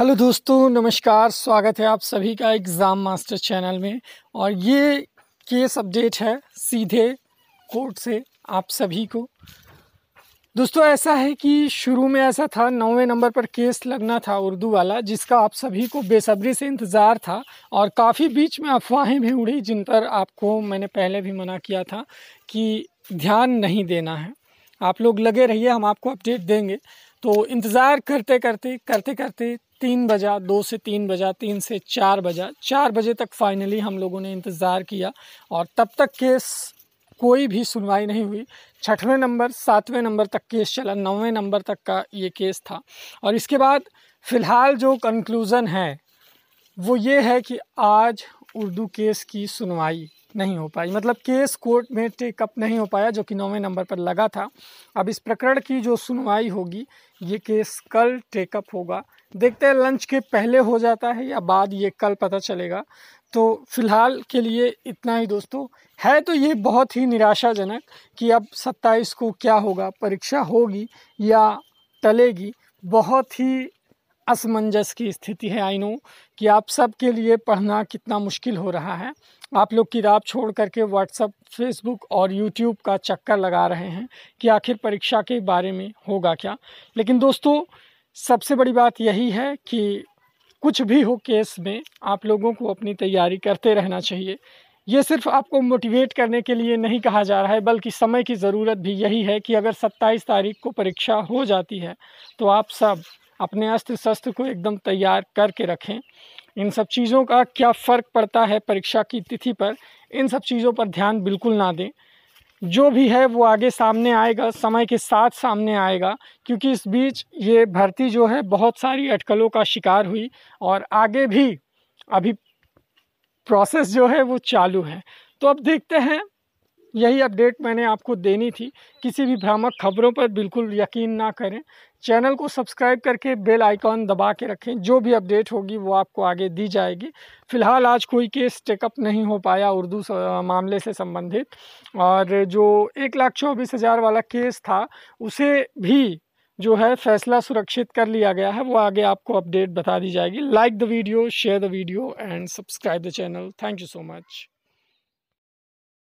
hello दोस्तों नमस्कार स्वागत है आप सभी का एग्ज़ाम मास्टर चैनल में और ये केस अपडेट है सीधे कोर्ट से आप सभी को दोस्तों ऐसा है कि शुरू में ऐसा था नौवें नंबर पर केस लगना था उर्दू वाला जिसका आप सभी को बेसब्री से इंतज़ार था और काफ़ी बीच में अफवाहें भी उड़ी जिन पर आपको मैंने पहले भी मना किया था कि ध्यान नहीं देना है आप लोग लगे रहिए हम आपको अपडेट देंगे तो इंतज़ार करते करते करते करते तीन बजा दो से तीन बजा तीन से चार बजा चार बजे तक फाइनली हम लोगों ने इंतज़ार किया और तब तक केस कोई भी सुनवाई नहीं हुई छठवें नंबर सातवें नंबर तक केस चला नौवें नंबर तक का ये केस था और इसके बाद फ़िलहाल जो कंक्लूज़न है वो ये है कि आज उर्दू केस की सुनवाई नहीं हो पाई मतलब केस कोर्ट में टेकअप नहीं हो पाया जो कि नौवें नंबर पर लगा था अब इस प्रकरण की जो सुनवाई होगी ये केस कल टेकअप होगा देखते हैं लंच के पहले हो जाता है या बाद ये कल पता चलेगा तो फिलहाल के लिए इतना ही दोस्तों है तो ये बहुत ही निराशाजनक कि अब सत्ताईस को क्या होगा परीक्षा होगी या टलेगी बहुत ही असमंजस की स्थिति है आई नो कि आप सब के लिए पढ़ना कितना मुश्किल हो रहा है आप लोग किताब छोड़ करके व्हाट्सअप फेसबुक और यूट्यूब का चक्कर लगा रहे हैं कि आखिर परीक्षा के बारे में होगा क्या लेकिन दोस्तों सबसे बड़ी बात यही है कि कुछ भी हो केस में आप लोगों को अपनी तैयारी करते रहना चाहिए ये सिर्फ आपको मोटिवेट करने के लिए नहीं कहा जा रहा है बल्कि समय की ज़रूरत भी यही है कि अगर 27 तारीख को परीक्षा हो जाती है तो आप सब अपने अस्त्र शस्त्र को एकदम तैयार करके रखें इन सब चीज़ों का क्या फ़र्क पड़ता है परीक्षा की तिथि पर इन सब चीज़ों पर ध्यान बिल्कुल ना दें जो भी है वो आगे सामने आएगा समय के साथ सामने आएगा क्योंकि इस बीच ये भर्ती जो है बहुत सारी अटकलों का शिकार हुई और आगे भी अभी प्रोसेस जो है वो चालू है तो अब देखते हैं यही अपडेट मैंने आपको देनी थी किसी भी भ्रामक खबरों पर बिल्कुल यकीन ना करें चैनल को सब्सक्राइब करके बेल आइकॉन दबा के रखें जो भी अपडेट होगी वो आपको आगे दी जाएगी फ़िलहाल आज कोई केस टेकअप नहीं हो पाया उर्दू मामले से संबंधित और जो एक लाख चौबीस हज़ार वाला केस था उसे भी जो है फैसला सुरक्षित कर लिया गया है वो आगे आपको अपडेट बता दी जाएगी like the video share the video and subscribe the channel thank you so much